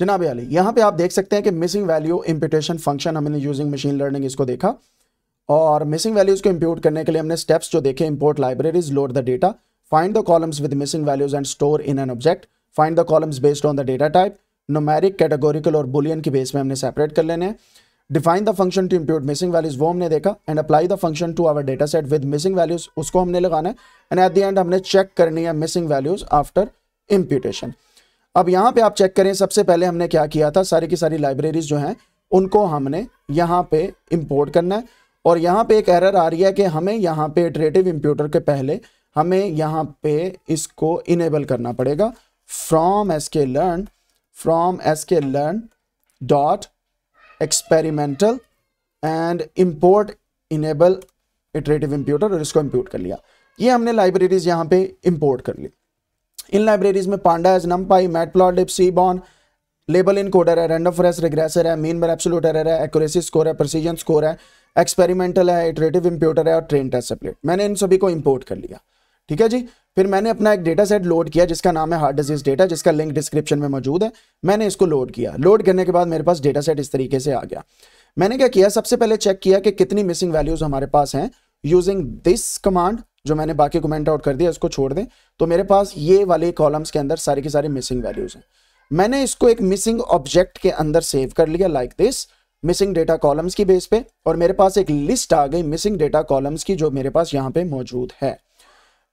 जनाब अली यहाँ पे आप देख सकते हैं कि मिसिंग वैल्यू इम्पिटेशन फंक्शन हमने यूजिंग मशीन लर्निंग इसको देखा और मिसिंग वैल्यूज़ को इम्प्यूट करने के लिए हमने स्टेप्स जो देखे import libraries load the data find the columns with missing values and store in an object find the columns based on the data type numeric categorical और बुलियन की base में हमने सेपरेट कर लेने हैं define the function to impute missing values वो हमने देखा and apply the function to our data set with missing values उसको हमने लगाना है एंड एट द एंड हमने चेक करनी है मिसिंग वैल्यूज आफ्टर इम्प्यूटेशन अब यहाँ पे आप चेक करें सबसे पहले हमने क्या किया था सारी की सारी लाइब्रेरीज जो हैं उनको हमने यहाँ पे इंपोर्ट करना है और यहाँ पे एक एरर आ रही है कि हमें यहाँ पे इटरेटिव इम्प्यूटर के पहले हमें यहाँ पे इसको इनेबल करना पड़ेगा from S K learn from S K learn dot experimental and import enable iterative imputer और इसको इम्प्यूट कर लिया ये हमने लाइब्रेरीज यहाँ पे इम्पोर्ट कर ली इन लाइब्रेरीज में pandas NumPy matplotlib seaborn label encoder है रेंडम फ्रेस रिग्रेसर है मीन बर एप्सोलूट एरर है एक्यूरेसी स्कोर है प्रोसीजन स्कोर है एक्सपेरिमेंटल है इटरेटिव इंप्यूटर है और ट्रेन टेस्ट सेपरेट मैंने इन सभी को इंपोर्ट कर लिया ठीक है जी फिर मैंने अपना एक डेटा सेट लोड किया जिसका नाम है हार्ट डिजीज डेटा जिसका लिंक डिस्क्रिप्शन में मौजूद है मैंने इसको लोड किया लोड करने के बाद मेरे पास डेटा सेट इस तरीके से आ गया मैंने क्या किया सबसे पहले चेक किया कि कितनी मिसिंग वैल्यूज हमारे पास हैं यूजिंग दिस कमांड जो मैंने बाकी कमेंट आउट कर दिया इसको छोड़ दें तो मेरे पास ये वाले कॉलम्स के अंदर सारे के सारे मिसिंग वैल्यूज हैं मैंने इसको एक मिसिंग ऑब्जेक्ट के अंदर सेव कर लिया like this missing data columns की बेस पे और मेरे पास एक लिस्ट आ गई मिसिंग डेटा कॉलम्स की जो मेरे पास यहाँ पे मौजूद है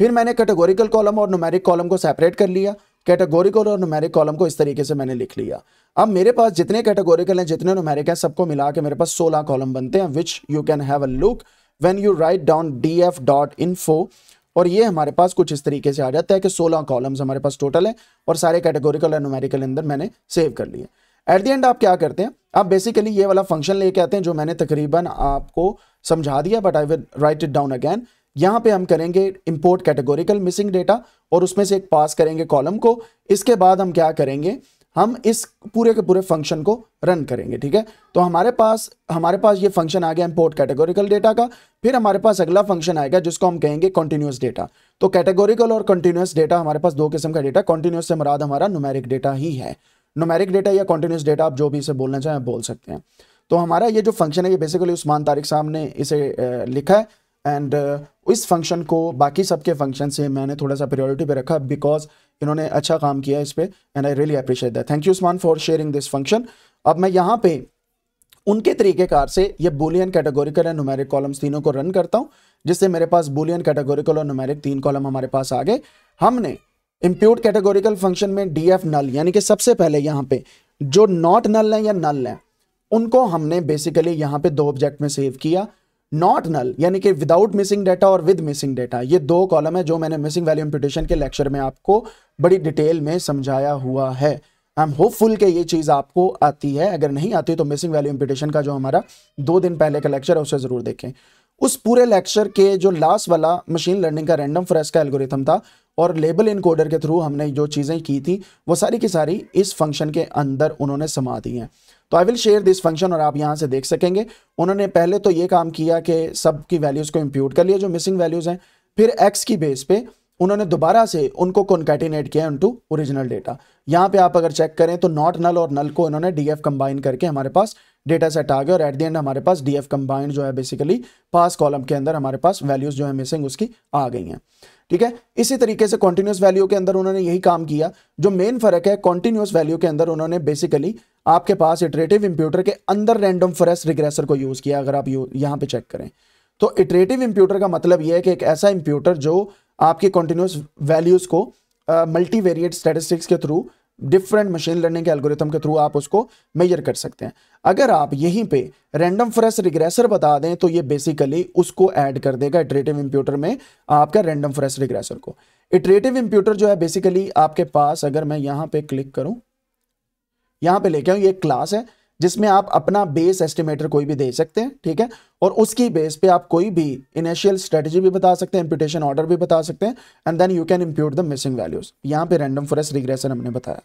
फिर मैंने कैटेगोरिकल कॉलम और नुमेरिक कॉलम को सेपरेट कर लिया कैटेगोरिकल और नुमेरिक कॉलम को इस तरीके से मैंने लिख लिया अब मेरे पास जितने कैटेगोरिकल हैं जितने नुमेरिक हैं सबको मिला के मेरे पास 16 कॉलम बनते हैं which you can have a look when you write down D F dot फो और ये हमारे पास कुछ इस तरीके से आ जाता है कि 16 कॉलम्स हमारे पास टोटल है और सारे कैटेगोरिकल और न्यूमेरिकल अंदर मैंने सेव कर लिए एट द एंड आप क्या करते हैं आप बेसिकली ये वाला फंक्शन लेके आते हैं जो मैंने तकरीबन आपको समझा दिया but I will write it down again यहाँ पे हम करेंगे इंपोर्ट कैटेगोरिकल मिसिंग डेटा और उसमें से एक पास करेंगे कॉलम को इसके बाद हम क्या करेंगे हम इस पूरे के पूरे फंक्शन को रन करेंगे ठीक है तो हमारे पास हमारे पास ये फंक्शन आ गया इंपोर्ट कैटेगोरिकल डेटा का फिर हमारे पास अगला फंक्शन आएगा जिसको हम कहेंगे कॉन्टीन्यूस डेटा तो कैटेगोरिकल और कंटिन्यूस डेटा हमारे पास दो किस्म का डेटा कॉन्टीन्यूस से मुराद हमारा नुमेरिक डेटा ही है नुमेरिक डेटा या कॉन्टीन्यूस डेटा आप जो भी इसे बोलना चाहें बोल सकते हैं तो हमारा ये जो फंक्शन है ये बेसिकली उस्मान तारिक साहब ने इसे लिखा है एंड uh, इस फंक्शन को बाकी सबके फंक्शन से मैंने थोड़ा सा प्रायोरिटी पे रखा बिकॉज इन्होंने अच्छा काम किया इस पर and I really appreciate that thank you Usman for sharing this function अब मैं यहाँ पे उनके तरीकेकार से ये boolean categorical and numeric columns तीनों को रन करता हूँ जिससे मेरे पास बुलियन कैटेगोरिकल और नुमेरिक तीन कॉलम हमारे पास आ गए हमने इम्प्यूट कैटेगोरिकल फंक्शन में डी एफ नल यानी कि सबसे पहले यहाँ पे जो नॉट नल है या नल है उनको हमने बेसिकली यहाँ पे दो ऑब्जेक्ट में सेव किया नॉट नल यानी कि विदाउट मिसिंग डेटा और विद मिसिंग डेटा ये दो कॉलम है जो मैंने मिसिंग वैल्यू इंप्यूटेशन के लेक्चर में आपको बड़ी डिटेल में समझाया हुआ है आई एम होपफुल कि ये चीज़ आपको आती है अगर नहीं आती तो मिसिंग वैल्यू इंप्यूटेशन का जो हमारा दो दिन पहले का लेक्चर है उसे ज़रूर देखें उस पूरे लेक्चर के जो लास्ट वाला मशीन लर्निंग का रैंडम फ्रेस का एल्गोरिथम था और लेबल इनकोडर के थ्रू हमने जो चीज़ें की थी वो सारी की सारी इस फंक्शन के अंदर उन्होंने समा दी हैं तो I will share this function और आप यहाँ से देख सकेंगे उन्होंने पहले तो ये काम किया कि सब की वैल्यूज़ को इम्प्यूट कर लिया जो मिसिंग वैल्यूज़ हैं फिर एक्स की बेस पे उन्होंने दोबारा से उनको कॉन्कैटिनेट किया टू ओरिजिनल डेटा यहाँ पे आप अगर चेक करें तो नॉट नल और नल को इन्होंने एफ कंबाइन करके हमारे पास डेटा सेट आ गया और एट द एंड हमारे पास डीएफ कंबाइंड जो है बेसिकली पास कॉलम के अंदर हमारे पास वैल्यूज जो है मिसिंग उसकी आ गई हैं ठीक है इसी तरीके से कॉन्टिन्यूस वैल्यू के अंदर उन्होंने यही काम किया जो मेन फर्क है कॉन्टिन्यूस वैल्यू के अंदर उन्होंने बेसिकली आपके पास इटरेटिव इंप्यूटर के अंदर रैंडम फ्रेश रिग्रेसर को यूज किया अगर आप यहाँ पे चेक करें तो इटरेटिव इंप्यूटर का मतलब यह है कि एक ऐसा इंप्यूटर जो आपके कॉन्टिन्यूस वैल्यूज़ को मल्टी वेरिएट स्टेटिस्टिक्स के थ्रू डिफरेंट मशीन लर्निंग के एल्गोरिथम के थ्रू आप उसको मेजर कर सकते हैं अगर आप यहीं पे रैंडम फ्रेश रिग्रेसर बता दें तो ये बेसिकली उसको ऐड कर देगा इटरेटिव इम्प्यूटर में आपका रैंडम फ्रेश रिग्रेसर को इटरेटिव इम्प्यूटर जो है बेसिकली आपके पास अगर मैं यहाँ पे क्लिक करूँ यहाँ पे लेके आऊँ ये क्लास है जिसमें आप अपना बेस एस्टिमेटर कोई भी दे सकते हैं ठीक है और उसकी बेस पे आप कोई भी इनिशियल स्ट्रेटजी भी बता सकते हैं इंप्यूटेशन ऑर्डर भी बता सकते हैं and then you can impute the missing values यहाँ पे रैंडम फॉरेस्ट रिग्रेशन हमने बताया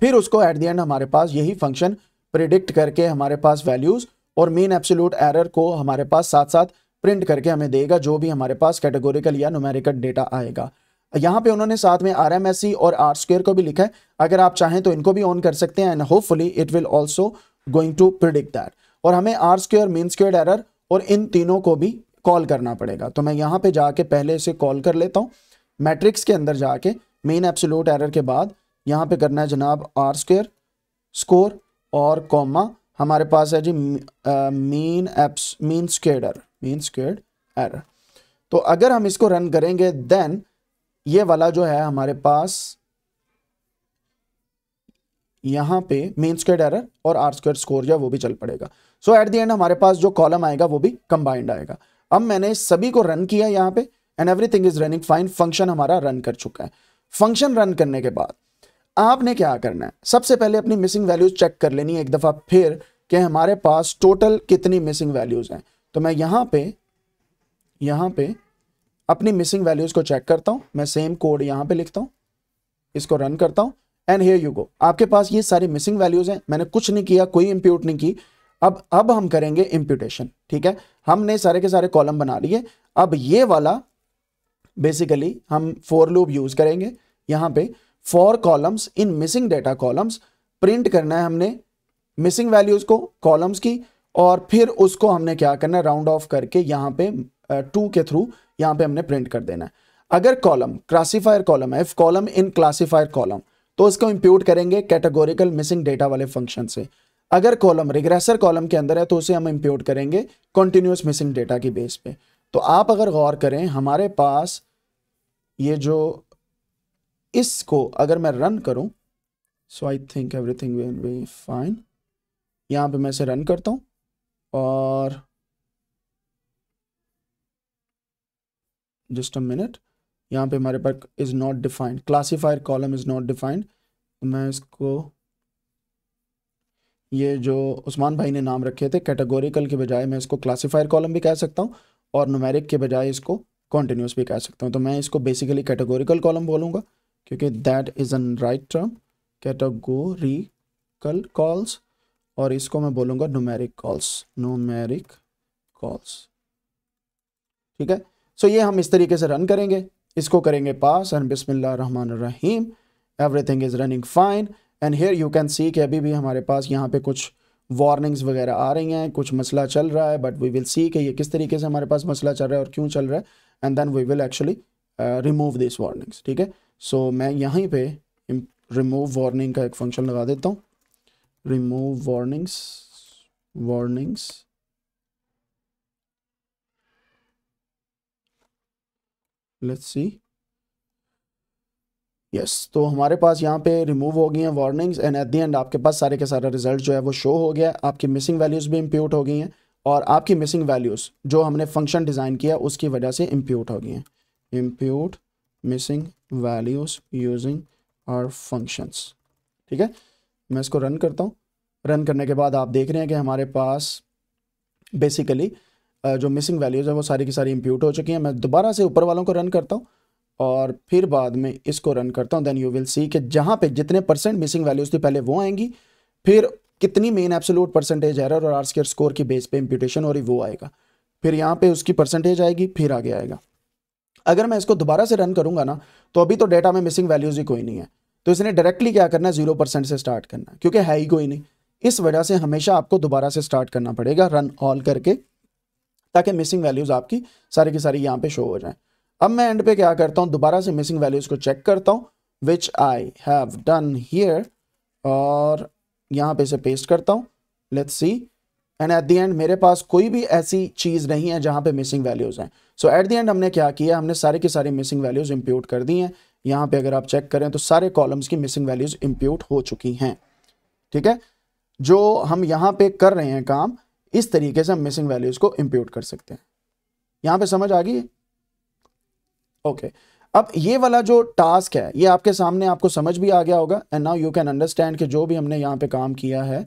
फिर उसको एट द एंड हमारे पास यही फंक्शन प्रिडिक्ट करके हमारे पास वैल्यूज और मेन एब्सोल्यूट एरर को हमारे पास साथ साथ प्रिंट करके हमें देगा जो भी हमारे पास कैटेगोरिकल या न्यूमेरिकल डेटा आएगा यहाँ पे उन्होंने साथ में आर और आर स्क्वेयर को भी लिखा है अगर आप चाहें तो इनको भी ऑन कर सकते हैं and hopefully it will also going to predict that और हमें R square mean square error और इन तीनों को भी कॉल करना पड़ेगा तो मैं यहाँ पे जाके पहले इसे कॉल कर लेता हूँ मैट्रिक्स के अंदर जाके मेन एप्सोलूट एरर के बाद यहाँ पे करना है जनाब आर स्क्वेयर स्कोर और कॉमा हमारे पास है जी mean abs mean square mean square error तो अगर हम इसको रन करेंगे देन ये वाला जो है हमारे पास यहां पे मेन स्क्वायर एरर और आर स्क्वेयर स्कोर जो वो भी चल पड़ेगा सो एट द एंड हमारे पास जो कॉलम आएगा वो भी कंबाइंड आएगा अब मैंने सभी को रन किया यहां पे and everything is running fine function हमारा रन कर चुका है फंक्शन रन करने के बाद आपने क्या करना है सबसे पहले अपनी मिसिंग वैल्यूज चेक कर लेनी है एक दफ़ा फिर कि हमारे पास टोटल कितनी मिसिंग वैल्यूज हैं तो मैं यहां पे यहां पे अपनी मिसिंग वैल्यूज को चेक करता हूँ मैं सेम कोड यहाँ पे लिखता हूँ इसको रन करता हूँ एंड हेयर यू गो आपके पास ये सारी मिसिंग वैल्यूज हैं मैंने कुछ नहीं किया कोई इम्प्यूट नहीं की अब अब हम करेंगे इम्प्यूटेशन ठीक है हमने सारे के सारे कॉलम बना लिए अब ये वाला बेसिकली हम फोर लूप यूज करेंगे यहाँ पे for columns in missing data columns print करना है हमने मिसिंग वैल्यूज को कॉलम्स की और फिर उसको हमने क्या करना है राउंड ऑफ करके यहाँ पे टू के थ्रू यहाँ पे हमने प्रिंट कर देना है अगर कॉलम क्लासीफायर कॉलम है if column in classifier column तो इसको इंप्यूट करेंगे कैटेगोरिकल मिसिंग डेटा वाले फंक्शन से अगर कॉलम रिग्रेसर कॉलम के अंदर है तो उसे हम इंप्यूट करेंगे कंटिन्यूस मिसिंग डेटा की बेस पे तो आप अगर गौर करें हमारे पास ये जो इसको अगर मैं रन करूं so I think everything will be fine यहां पे मैं इसे रन करता हूं और जस्ट अ मिनट यहाँ पे हमारे पास is not defined classifier column is not defined तो मैं इसको ये जो उस्मान भाई ने नाम रखे थे कैटेगोरिकल के बजाय मैं इसको क्लासीफायर कॉलम भी कह सकता हूँ और नोमेरिक के बजाय इसको कॉन्टीन्यूस भी कह सकता हूँ तो मैं इसको बेसिकली कैटेगोरिकल कॉलम बोलूँगा क्योंकि that is an right term categorical cols और इसको मैं बोलूँगा नुमेरिक कॉल्स नुमेरिक कॉल्स ठीक है सो ये हम इस तरीके से रन करेंगे इसको करेंगे पास एंड बिसमीम everything is running fine and here you can see कि अभी भी हमारे पास यहाँ पे कुछ वार्निंग्स वगैरह आ रही हैं कुछ मसला चल रहा है बट वी विल सी कि ये किस तरीके से हमारे पास मसला चल रहा है और क्यों चल रहा है and then we will actually remove this warnings ठीक है सो मैं यहीं पे रिमूव वार्निंग का एक फंक्शन लगा देता हूँ remove warnings warnings let's see yes तो हमारे पास यहाँ पे रिमूव हो गई हैं warnings and at the end आपके पास सारे के सारे रिजल्ट जो है वो शो हो गया आपकी मिसिंग वैल्यूज़ भी इम्प्यूट हो गई हैं और आपकी मिसिंग वैल्यूज़ जो हमने फंक्शन डिज़ाइन किया उसकी वजह से इम्प्यूट हो गई हैं इम्प्यूट मिसिंग वैल्यूज़ यूजिंग और फंक्शंस ठीक है मैं इसको रन करता हूँ रन करने के बाद आप देख रहे हैं कि हमारे पास बेसिकली जो मिसिंग वैल्यूज़ है वो सारी की सारी इम्प्यूट हो चुकी हैं मैं दोबारा से ऊपर वालों को रन करता हूँ और फिर बाद में इसको रन करता हूँ देन यू विल सी कि जहाँ पे जितने परसेंट मिसिंग वैल्यूज़ थी पहले वो आएंगी फिर कितनी मेन एब्सोलूट परसेंटेज एरर और आर स्केयर स्कोर की बेस पे इम्प्यूटेशन हो रही वो आएगा फिर यहाँ पे उसकी परसेंटेज आएगी फिर आगे आएगा अगर मैं इसको दोबारा से रन करूंगा ना तो अभी तो डेटा में मिसिंग वैल्यूज़ ही कोई नहीं है तो इसने डायरेक्टली क्या करना है जीरो परसेंट से स्टार्ट करना क्योंकि है ही कोई नहीं इस वजह से हमेशा आपको दोबारा से स्टार्ट करना पड़ेगा रन ऑल करके ताकि मिसिंग वैल्यूज़ आपकी सारी की सारी यहाँ पे शो हो जाए अब मैं एंड पे क्या करता हूँ दोबारा से मिसिंग वैल्यूज़ को चेक करता हूँ which I have done here और यहाँ पे इसे पेस्ट करता हूँ let's see and at the end मेरे पास कोई भी ऐसी चीज़ नहीं है जहां पे मिसिंग वैल्यूज़ हैं सो एट दी एंड हमने क्या किया हमने सारे की सारी मिसिंग वैल्यूज़ इम्प्यूट कर दी हैं यहाँ पे अगर आप चेक करें तो सारे कॉलम्स की मिसिंग वैल्यूज़ इम्प्यूट हो चुकी हैं ठीक है जो हम यहाँ पे कर रहे हैं काम इस तरीके से हम मिसिंग वैल्यूज को इम्प्यूट कर सकते हैं यहाँ पे समझ आ गई ओके अब ये वाला जो टास्क है ये आपके सामने आपको समझ भी आ गया होगा and now you can understand कि जो भी हमने यहाँ पे काम किया है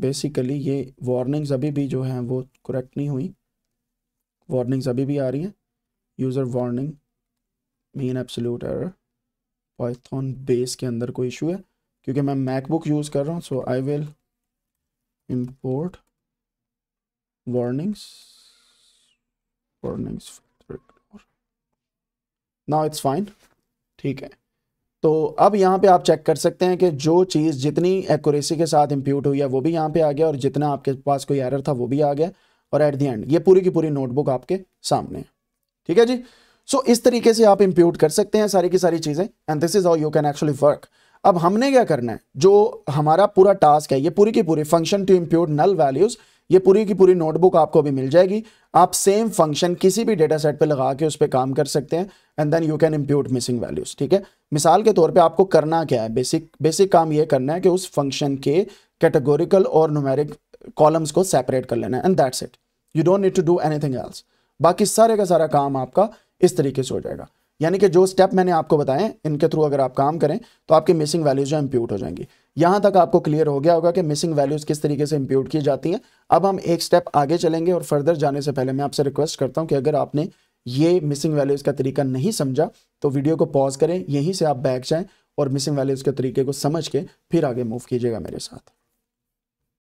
बेसिकली ये वार्निंग्स अभी भी जो हैं वो करेक्ट नहीं हुई वार्निंग्स अभी भी आ रही हैं user warning mean absolute error Python base के अंदर कोई इशू है क्योंकि मैं मैकबुक यूज़ कर रहा हूँ so I will import warnings warnings now it's fine ठीक है तो अब यहाँ पे आप चेक कर सकते हैं कि जो चीज़ जितनी एक्यूरेसी के साथ इम्प्यूट हुई है वो भी यहाँ पे आ गया और जितना आपके पास कोई एरर था वो भी आ गया और एट दी एंड ये पूरी की पूरी नोटबुक आपके सामने है ठीक है जी सो so, इस तरीके से आप इम्प्यूट कर सकते हैं सारी की सारी चीज़ें and this is how you can actually work अब हमने क्या करना है जो हमारा पूरा टास्क है ये पूरी की पूरी function to impute null values ये पूरी की पूरी नोटबुक आपको अभी मिल जाएगी आप सेम फंक्शन किसी भी डेटा सेट पर लगा के उस पर काम कर सकते हैं and then you can impute missing values ठीक है मिसाल के तौर पे आपको करना क्या है बेसिक बेसिक काम ये करना है कि उस फंक्शन के कैटेगोरिकल और नोमेरिक कॉलम्स को सेपरेट कर लेना है and that's it you don't need to do anything else बाकी सारे का सारा काम आपका इस तरीके से हो जाएगा यानी कि जो स्टेप मैंने आपको बताएं इनके थ्रू अगर आप काम करें तो आपकी मिसिंग वैल्यूज जो इम्प्यूट हो जाएंगी यहाँ तक आपको क्लियर हो गया होगा कि मिसिंग वैल्यूज़ किस तरीके से इम्प्यूट की जाती हैं अब हम एक स्टेप आगे चलेंगे और फर्दर जाने से पहले मैं आपसे रिक्वेस्ट करता हूँ कि अगर आपने ये मिसिंग वैल्यूज़ का तरीका नहीं समझा तो वीडियो को पॉज करें यहीं से आप बैक जाएँ और मिसिंग वैल्यूज़ के तरीके को समझ के फिर आगे मूव कीजिएगा मेरे साथ